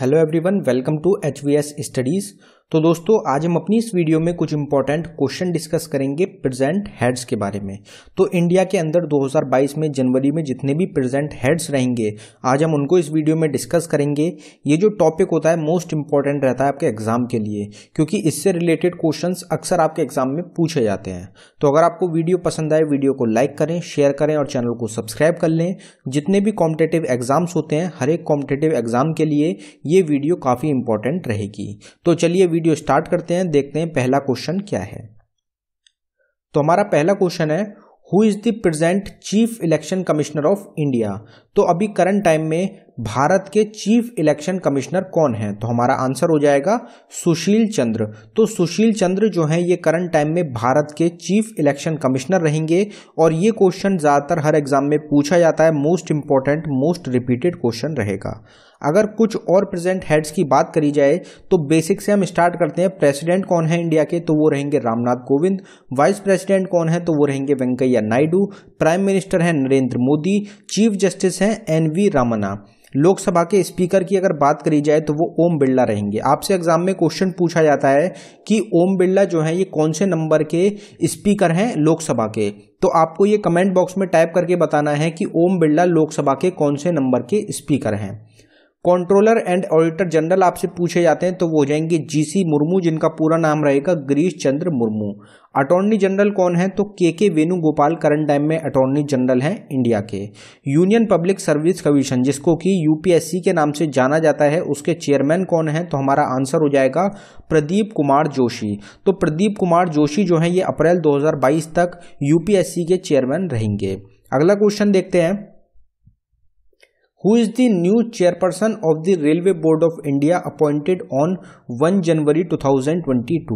Hello everyone, welcome to HVS Studies. तो दोस्तों आज हम अपनी इस वीडियो में कुछ इंपॉर्टेंट क्वेश्चन डिस्कस करेंगे प्रेजेंट हेड्स के बारे में तो इंडिया के अंदर 2022 में जनवरी में जितने भी प्रेजेंट हेड्स रहेंगे आज हम उनको इस वीडियो में डिस्कस करेंगे ये जो टॉपिक होता है मोस्ट इंपॉर्टेंट रहता है आपके एग्जाम के लिए क्योंकि इससे रिलेटेड क्वेश्चन अक्सर आपके एग्जाम में पूछे जाते हैं तो अगर आपको वीडियो पसंद आए वीडियो को लाइक करें शेयर करें और चैनल को सब्सक्राइब कर लें जितने भी कॉम्पिटेटिव एग्जाम्स होते हैं हर एक कॉम्पिटेटिव एग्जाम के लिए ये वीडियो काफ़ी इंपॉर्टेंट रहेगी तो चलिए वीडियो स्टार्ट करते हैं देखते हैं पहला क्वेश्चन क्या है तो हमारा पहला क्वेश्चन है who is the present chief election commissioner of India तो अभी करंट टाइम में भारत के चीफ इलेक्शन कमिश्नर कौन हैं तो हमारा आंसर हो जाएगा सुशील चंद्र तो सुशील चंद्र जो हैं ये करंट टाइम में भारत के चीफ इलेक्शन कमिश्नर रहेंगे और ये क्वेश्चन ज़्यादातर हर एग्जाम में पूछा जाता है most important most repeated question रहेगा अगर कुछ और प्रेजेंट हेड्स की बात करी जाए तो बेसिक से हम स्टार्ट करते हैं प्रेसिडेंट कौन है इंडिया के तो वो रहेंगे रामनाथ कोविंद वाइस प्रेसिडेंट कौन है तो वो रहेंगे वेंकैया नायडू प्राइम मिनिस्टर हैं नरेंद्र मोदी चीफ जस्टिस हैं एन वी रामना लोकसभा के स्पीकर की अगर बात करी जाए तो वो ओम बिरला रहेंगे आपसे एग्जाम में क्वेश्चन पूछा जाता है कि ओम बिरला जो है ये कौन से नंबर के स्पीकर हैं लोकसभा के तो आपको ये कमेंट बॉक्स में टाइप करके बताना है कि ओम बिरला लोकसभा के कौन से नंबर के स्पीकर हैं कंट्रोलर एंड ऑडिटर जनरल आपसे पूछे जाते हैं तो वो हो जाएंगे जीसी मुर्मू जिनका पूरा नाम रहेगा गिरीश चंद्र मुर्मू अटॉर्नी जनरल कौन है तो K K Venugopal current time में अटॉर्नी जनरल हैं इंडिया के यूनियन पब्लिक सर्विस कमीशन जिसको कि यूपीएससी के नाम से जाना जाता है उसके चेयरमैन कौन है तो हमारा आंसर हो जाएगा प्रदीप कुमार जोशी तो प्रदीप कुमार जोशी जो है ये अप्रैल दो तक यूपीएससी के चेयरमैन रहेंगे अगला क्वेश्चन देखते हैं who is the new chairperson of the railway board of India appointed on one January two thousand twenty two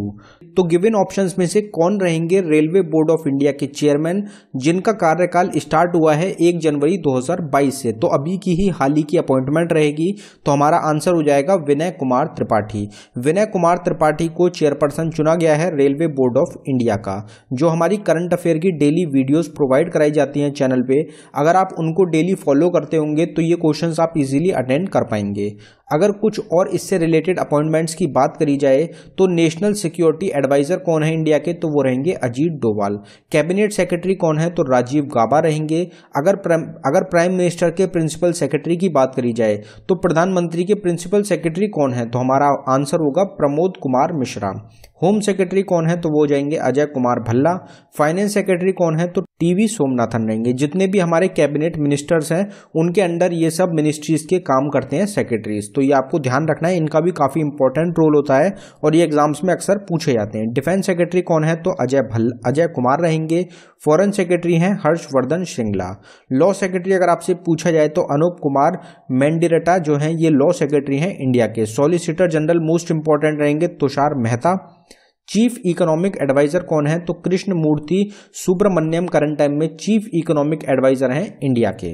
तो गिविन ऑप्शन में से कौन रहेंगे रेलवे बोर्ड ऑफ इंडिया के चेयरमैन जिनका कार्यकाल स्टार्ट हुआ है एक जनवरी दो हजार बाईस से तो अभी की ही हाल ही की अपॉइंटमेंट रहेगी तो हमारा आंसर हो जाएगा विनय कुमार त्रिपाठी विनय कुमार त्रिपाठी को चेयरपर्सन चुना गया है रेलवे बोर्ड ऑफ इंडिया का जो हमारी करंट अफेयर की डेली वीडियोज प्रोवाइड कराई जाती हैं चैनल पर अगर आप उनको डेली फॉलो करते होंगे तो ये ये क्वेश्चन आप इजीली अटेंड कर पाएंगे अगर कुछ और इससे रिलेटेड अपॉइंटमेंट्स की बात करी जाए तो नेशनल सिक्योरिटी एडवाइज़र कौन है इंडिया के तो वो रहेंगे अजीत डोवाल कैबिनेट सेक्रेटरी कौन है तो राजीव गाबा रहेंगे अगर प्राइम अगर प्राइम मिनिस्टर के प्रिंसिपल सेक्रेटरी की बात करी जाए तो प्रधानमंत्री के प्रिंसिपल सेक्रेटरी कौन है तो हमारा आंसर होगा प्रमोद कुमार मिश्रा होम सेक्रेटरी कौन है तो वो जाएंगे अजय कुमार भल्ला फाइनेंस सेक्रेटरी कौन है तो टीवी सोमनाथन रहेंगे जितने भी हमारे कैबिनेट मिनिस्टर्स हैं उनके अंडर ये सब मिनिस्ट्रीज के काम करते हैं सेक्रेटरीज तो ये आपको ध्यान रखना है इनका भी काफ़ी इंपॉर्टेंट रोल होता है और ये एग्जाम्स में अक्सर पूछे जाते हैं डिफेंस सेक्रेटरी कौन है तो अजय भल अजय कुमार रहेंगे फॉरेन सेक्रेटरी हैं हर्षवर्धन श्रृंगला लॉ सेक्रेटरी अगर आपसे पूछा जाए तो अनूप कुमार मेंडिरटा जो है ये लॉ सेक्रेटरी हैं इंडिया के सॉलिसिटर जनरल मोस्ट इंपॉर्टेंट रहेंगे Tushar Mehta chief economic adviser कौन है तो कृष्ण मूर्ति सुब्रमण्यम करंट टाइम में चीफ इकोनॉमिक एडवाइजर हैं इंडिया के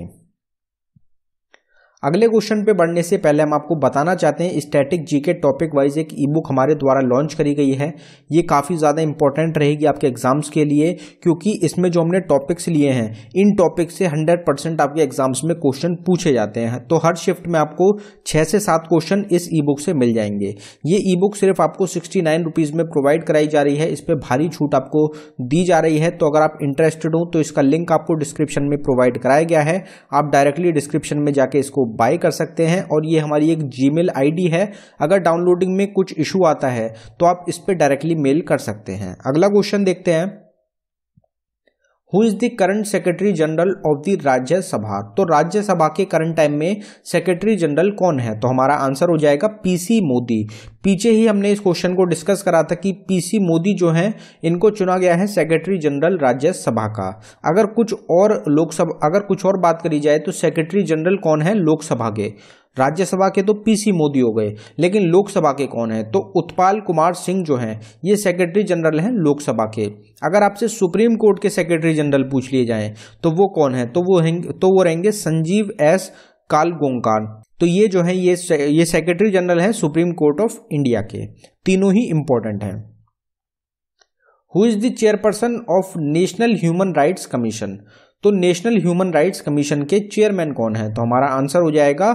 अगले क्वेश्चन पे बढ़ने से पहले हम आपको बताना चाहते हैं स्टैटिक जी के टॉपिक वाइज एक ई बुक हमारे द्वारा लॉन्च करी गई है ये काफ़ी ज़्यादा इंपॉर्टेंट रहेगी आपके एग्जाम्स के लिए क्योंकि इसमें जो हमने टॉपिक्स लिए हैं इन टॉपिक से 100 परसेंट आपके एग्जाम्स में क्वेश्चन पूछे जाते हैं तो हर शिफ्ट में आपको छः से सात क्वेश्चन इस ई बुक से मिल जाएंगे ये ई बुक सिर्फ आपको सिक्सटी नाइन रुपीज़ में प्रोवाइड कराई जा रही है इस पर भारी छूट आपको दी जा रही है तो अगर आप इंटरेस्टेड हो तो इसका लिंक आपको डिस्क्रिप्शन में प्रोवाइड कराया गया है आप डायरेक्टली डिस्क्रिप्शन में जाके इसको बाय कर सकते हैं और ये हमारी एक जी मेल है अगर डाउनलोडिंग में कुछ इशू आता है तो आप इस पर डायरेक्टली मेल कर सकते हैं अगला क्वेश्चन देखते हैं who is the current secretary general of the Rajya Sabha तो राज्यसभा के करंट टाइम में सेक्रेटरी जनरल कौन है तो हमारा आंसर हो जाएगा पीसी मोदी पीछे ही हमने इस क्वेश्चन को डिस्कस करा था कि पीसी मोदी जो हैं इनको चुना गया है सेक्रेटरी जनरल राज्यसभा का अगर कुछ और लोकसभा अगर कुछ और बात करी जाए तो सेक्रेटरी जनरल कौन है लोकसभा के राज्यसभा के तो पीसी मोदी हो गए लेकिन लोकसभा के कौन हैं तो उत्पाल कुमार सिंह जो हैं ये सेक्रेटरी जनरल हैं लोकसभा के अगर आपसे सुप्रीम कोर्ट के सेक्रेटरी जनरल पूछ लिए जाएं तो वो कौन है तो वो तो वो रहेंगे संजीव एस कालगोंकार तो ये जो है ये से, ये सेक्रेटरी जनरल है सुप्रीम कोर्ट ऑफ इंडिया के तीनों ही इंपॉर्टेंट हैं who is the chairperson of national human rights commission तो नेशनल ह्यूमन राइट्स कमीशन के चेयरमैन कौन है तो हमारा आंसर हो जाएगा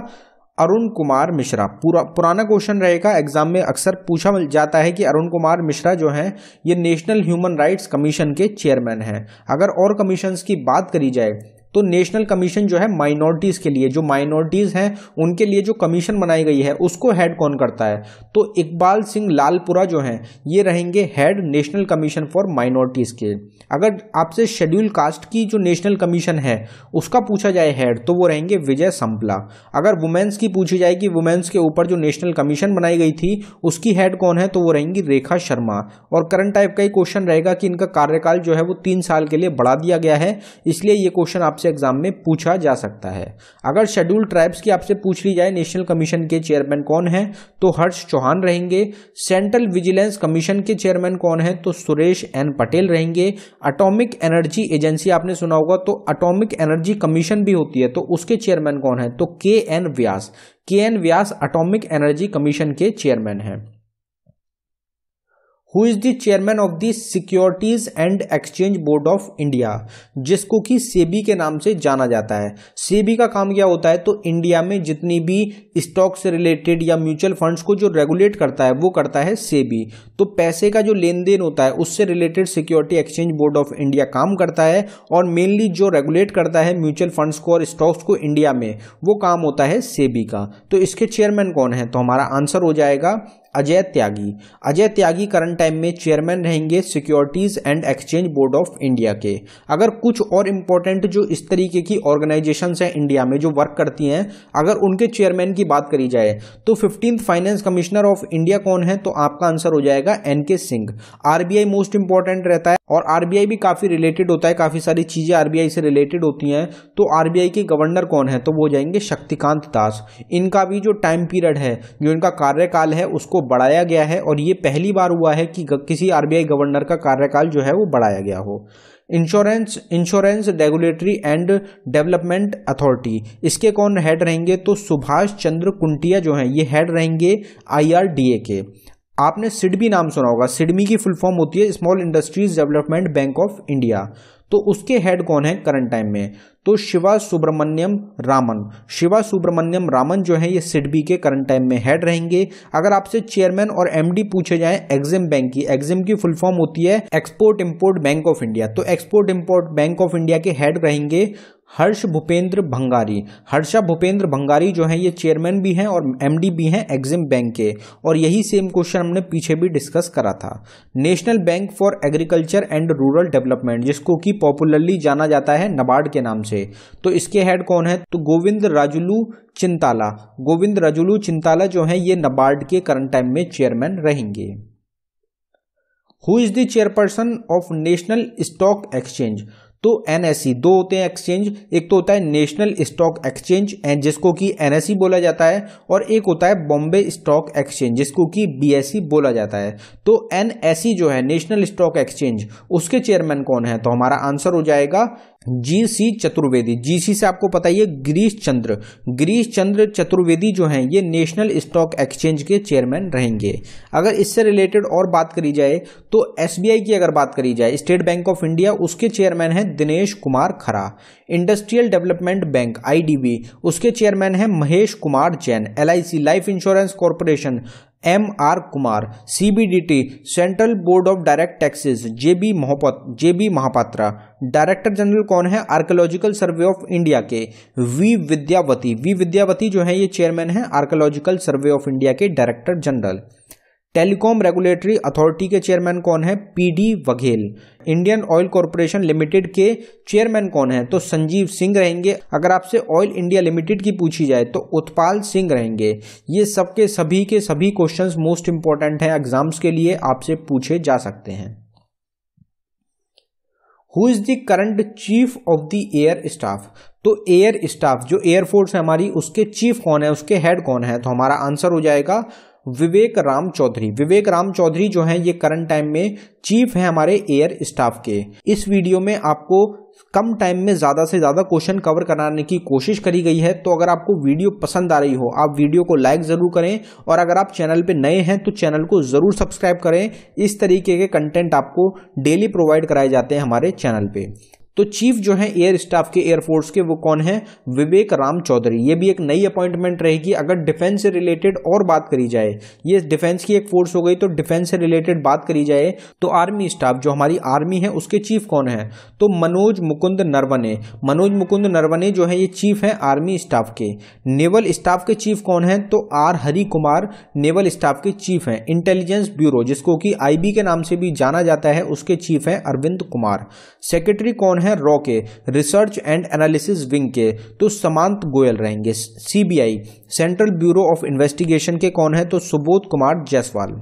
अरुण कुमार मिश्रा पूरा पुराना क्वेश्चन रहेगा एग्जाम में अक्सर पूछा जाता है कि अरुण कुमार मिश्रा जो हैं ये नेशनल ह्यूमन राइट्स कमीशन के चेयरमैन हैं अगर और कमीशंस की बात करी जाए तो नेशनल कमीशन जो है माइनॉरिटीज़ के लिए जो माइनॉरिटीज़ हैं उनके लिए जो कमीशन बनाई गई है उसको हेड कौन करता है तो इकबाल सिंह लालपुरा जो हैं ये रहेंगे head national commission for minorities के अगर आपसे शेड्यूल कास्ट की जो नेशनल कमीशन है उसका पूछा जाए हेड तो वो रहेंगे विजय संपला अगर वुमेन्स की पूछी जाए कि वुमेन्स के ऊपर जो नेशनल कमीशन बनाई गई थी उसकी हेड कौन है तो वो रहेंगी रेखा शर्मा और करंट टाइप का ही क्वेश्चन रहेगा कि इनका कार्यकाल जो है वो तीन साल के लिए बढ़ा दिया गया है इसलिए ये क्वेश्चन आपसे आपसे एग्जाम में पूछा जा सकता है अगर शेड्यूल ट्राइब्स की आपसे पूछ ली जाए नेशनल कमीशन के चेयरमैन कौन है तो हर्ष चौहान रहेंगे सेंट्रल विजिलेंस कमीशन के चेयरमैन कौन है तो सुरेश एन पटेल रहेंगे अटोमिक एनर्जी एजेंसी आपने सुना होगा तो अटोमिक एनर्जी कमीशन भी होती है तो उसके चेयरमैन कौन है तो के N Vyas K N Vyas atomic energy commission के चेयरमैन हैं who is the chairman of the securities and exchange board of India जिसको कि सेबी के नाम से जाना जाता है सेबी का काम क्या होता है तो इंडिया में जितनी भी स्टॉक से रिलेटेड या म्यूचुअल फंड्स को जो रेगुलेट करता है वो करता है सेबी तो पैसे का जो लेन देन होता है उससे related security exchange board of India काम करता है और मेनली जो रेगुलेट करता है म्यूचुअल फंड्स को और स्टॉक्स को इंडिया में वो काम होता है सेबी का तो इसके चेयरमैन कौन है तो हमारा आंसर हो जाएगा अजय त्यागी अजय त्यागी करंट टाइम में चेयरमैन रहेंगे securities and exchange board of India के अगर कुछ और इम्पोर्टेंट जो इस तरीके की ऑर्गेनाइजेशन हैं इंडिया में जो वर्क करती हैं अगर उनके चेयरमैन की बात करी जाए तो fifteenth finance commissioner of India कौन है तो आपका आंसर हो जाएगा एन के सिंह आरबीआई मोस्ट इंपॉर्टेंट रहता है और आरबीआई भी काफ़ी रिलेटेड होता है काफ़ी सारी चीज़ें आरबीआई से रिलेटेड होती हैं तो आरबीआई के गवर्नर कौन है तो वो जाएंगे शक्तिकांत दास इनका भी जो टाइम पीरियड है जो इनका कार्यकाल है उसको बढ़ाया गया है और ये पहली बार हुआ है कि किसी आरबीआई गवर्नर का कार्यकाल जो है वो बढ़ाया गया हो insurance insurance regulatory and development authority इसके कौन हेड रहेंगे तो सुभाष चंद्र कुंटिया जो हैं ये हेड रहेंगे आई के आपने सिडबी नाम सुना होगा सिडमी की फुल फॉर्म होती है small industries development bank of India तो उसके हेड कौन है करंट टाइम में तो शिवा सुब्रमण्यम रामन शिवा सुब्रमण्यम रामन जो है ये सिडबी के करंट टाइम में हेड रहेंगे अगर आपसे चेयरमैन और एमडी पूछे जाए एग्जिम बैंक की एग्जिम की फुल फॉर्म होती है export import bank of India तो export import bank of India के हेड रहेंगे हर्ष भूपेंद्र भंगारी हर्षा भूपेंद्र भंगारी जो है ये चेयरमैन भी हैं और एमडी भी हैं एग्जिम बैंक के और यही सेम क्वेश्चन हमने पीछे भी डिस्कस करा था national bank for agriculture and rural development जिसको कि पॉपुलरली जाना जाता है नबार्ड के नाम से तो इसके हेड कौन है तो गोविंद राजुलू चिंताला गोविंद राजुलू चिंताला जो है ये नबार्ड के करंट टाइम में चेयरमैन रहेंगे who is the chairperson of national stock exchange तो एनएससी e, दो होते हैं एक्सचेंज एक तो होता है नेशनल स्टॉक एक्सचेंज एंड जिसको कि एनएससी e बोला जाता है और एक होता है बॉम्बे स्टॉक एक्सचेंज जिसको कि बीएससी e बोला जाता है तो एनएससी जो है नेशनल स्टॉक एक्सचेंज उसके चेयरमैन कौन है तो हमारा आंसर हो जाएगा जी सी चतुर्वेदी जी सी से आपको पता ही है गिरीश चंद्र गिरीश चंद्र चतुर्वेदी जो हैं ये नेशनल स्टॉक एक्सचेंज के चेयरमैन रहेंगे अगर इससे रिलेटेड और बात करी जाए तो एसबीआई की अगर बात करी जाए स्टेट बैंक ऑफ इंडिया उसके चेयरमैन हैं दिनेश कुमार खरा इंडस्ट्रियल डेवलपमेंट बैंक आई उसके चेयरमैन हैं Mahesh Kumar Jain L life insurance corporation M R Kumar CBDT central board of direct taxes J B J B Mahapatra director general कौन है archaeological survey of India K V Vidyavathi V Vidyavathi जो है ये चेयरमैन है आर्कोलॉजिकल सर्वे ऑफ इंडिया के director general telecom regulatory authority के chairman कौन है PD Vaghela Indian oil corporation limited के चेयरमैन कौन है तो संजीव सिंह रहेंगे अगर आपसे ऑयल इंडिया लिमिटेड की पूछी जाए तो उत्पाल सिंह रहेंगे ये सबके सभी के सभी क्वेश्चंस मोस्ट इंपॉर्टेंट हैं एग्जाम्स के लिए आपसे पूछे जा सकते हैं who is the current chief of the air staff तो एयर स्टाफ जो एयरफोर्स है हमारी उसके चीफ कौन है उसके हेड कौन है तो हमारा आंसर हो जाएगा विवेक राम चौधरी विवेक राम चौधरी जो हैं ये करंट टाइम में चीफ हैं हमारे एयर स्टाफ के इस वीडियो में आपको कम टाइम में ज़्यादा से ज़्यादा क्वेश्चन कवर कराने की कोशिश करी गई है तो अगर आपको वीडियो पसंद आ रही हो आप वीडियो को लाइक ज़रूर करें और अगर आप चैनल पे नए हैं तो चैनल को ज़रूर सब्सक्राइब करें इस तरीके के कंटेंट आपको डेली प्रोवाइड कराए जाते हैं हमारे चैनल पे तो चीफ जो है एयर स्टाफ के एयरफोर्स के वो कौन है विवेक राम चौधरी ये भी एक नई अपॉइंटमेंट रहेगी अगर डिफेंस से रिलेटेड और बात करी जाए ये डिफेंस की एक फोर्स हो गई तो डिफेंस से रिलेटेड बात करी जाए तो आर्मी स्टाफ जो हमारी आर्मी है उसके चीफ कौन है तो मनोज मुकुंद नरवने मनोज मुकुंद नरवने जो है ये चीफ है आर्मी स्टाफ के नेवल स्टाफ के चीफ कौन है तो R Hari Kumar naval staff के चीफ है इंटेलिजेंस ब्यूरो जिसको कि आईबी के नाम से भी जाना जाता है उसके चीफ है अरविंद कुमार सेक्रेटरी कौन है है रॉ के रिसर्च एंड एनालिसिस विंग के तो समांत गोयल रहेंगे CBI central bureau of investigation के कौन है तो सुबोध कुमार जायसवाल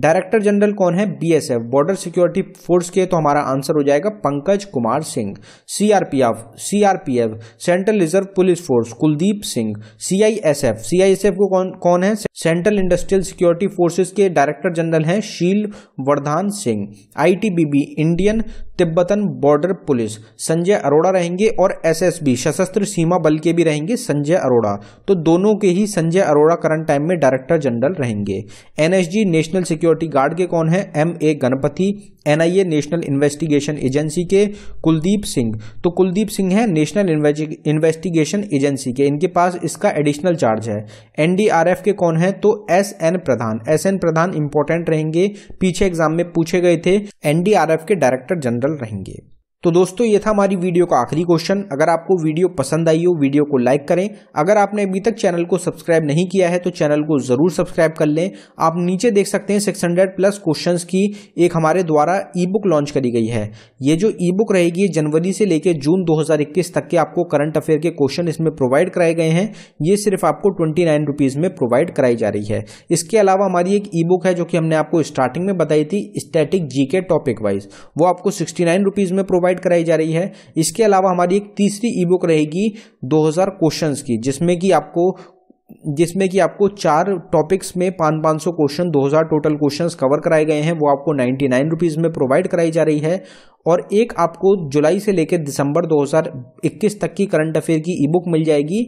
डायरेक्टर जनरल कौन है बीएसएफ बॉर्डर सिक्योरिटी फोर्स के तो हमारा आंसर हो जाएगा Pankaj Kumar Singh CRPF CRPF central reserve police force Kuldeep Singh CISF CISF को कौन कौन है सेंट्रल इंडस्ट्रियल सिक्योरिटी फोर्सेस के डायरेक्टर जनरल हैं Sheel Vardhan Singh ITBP Indian Tibetan border police Sanjay Arora रहेंगे और एसएसबी सशस्त्र सीमा बल के भी रहेंगे संजय अरोड़ा तो दोनों के ही संजय अरोड़ा करंट टाइम में डायरेक्टर जनरल रहेंगे एनएसजी नेशनल सिक्योरिटी गार्ड के कौन है M A Ganapathy NIA national investigation agency के कुलदीप सिंह तो कुलदीप सिंह है नेशनल इन्वेस्टिगेशन एजेंसी के इनके पास इसका एडिशनल चार्ज है एनडीआरएफ के कौन है तो S N Pradhan S N Pradhan important रहेंगे पीछे एग्जाम में पूछे गए थे एनडीआरएफ के डायरेक्टर जनरल रहेंगे तो दोस्तों ये था हमारी वीडियो का आखिरी क्वेश्चन अगर आपको वीडियो पसंद आई हो वीडियो को लाइक करें अगर आपने अभी तक चैनल को सब्सक्राइब नहीं किया है तो चैनल को ज़रूर सब्सक्राइब कर लें आप नीचे देख सकते हैं 600 प्लस क्वेश्चंस की एक हमारे द्वारा ई बुक लॉन्च करी गई है ये जो ई बुक रहेगी जनवरी से लेकर जून दो तक के आपको करंट अफेयर के क्वेश्चन इसमें प्रोवाइड कराए गए हैं ये सिर्फ आपको ट्वेंटी नाइन में प्रोवाइड कराई जा रही है इसके अलावा हमारी एक ई बुक है जो कि हमने आपको स्टार्टिंग में बताई थी स्टैटिक जी टॉपिक वाइज वो आपको सिक्सटी में प्रोवाइड प्रोवाइड कराई जा रही है इसके अलावा हमारी एक तीसरी ई बुक रहेगी 2000 क्वेश्चंस की जिसमें कि आपको जिसमें कि आपको चार टॉपिक्स में पाँच पाँच सौ क्वेश्चन दो हज़ार टोटल क्वेश्चन कवर कराए गए हैं वो आपको नाइन्टी नाइन रुपीज़ में प्रोवाइड कराई जा रही है और एक आपको जुलाई से लेकर दिसंबर 2021 तक की करंट अफेयर की ई बुक मिल जाएगी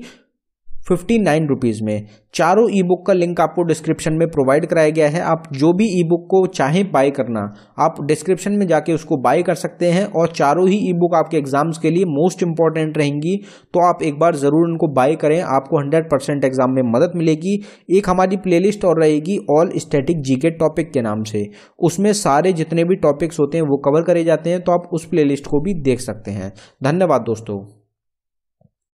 फिफ्टी नाइन रुपीज़ में चारों ई बुक का लिंक आपको डिस्क्रिप्शन में प्रोवाइड कराया गया है आप जो भी ई बुक को चाहें बाय करना आप डिस्क्रिप्शन में जाके उसको बाय कर सकते हैं और चारों ही ई बुक आपके एग्ज़ाम्स के लिए मोस्ट इंपॉर्टेंट रहेंगी तो आप एक बार ज़रूर उनको बाय करें आपको हंड्रेड परसेंट एग्ज़ाम में मदद मिलेगी एक हमारी लिस्ट और रहेगी ऑल जी के टॉपिक के नाम से उसमें सारे जितने भी टॉपिक्स होते हैं वो कवर करे जाते हैं तो आप उस लिस्ट को भी देख सकते हैं धन्यवाद दोस्तों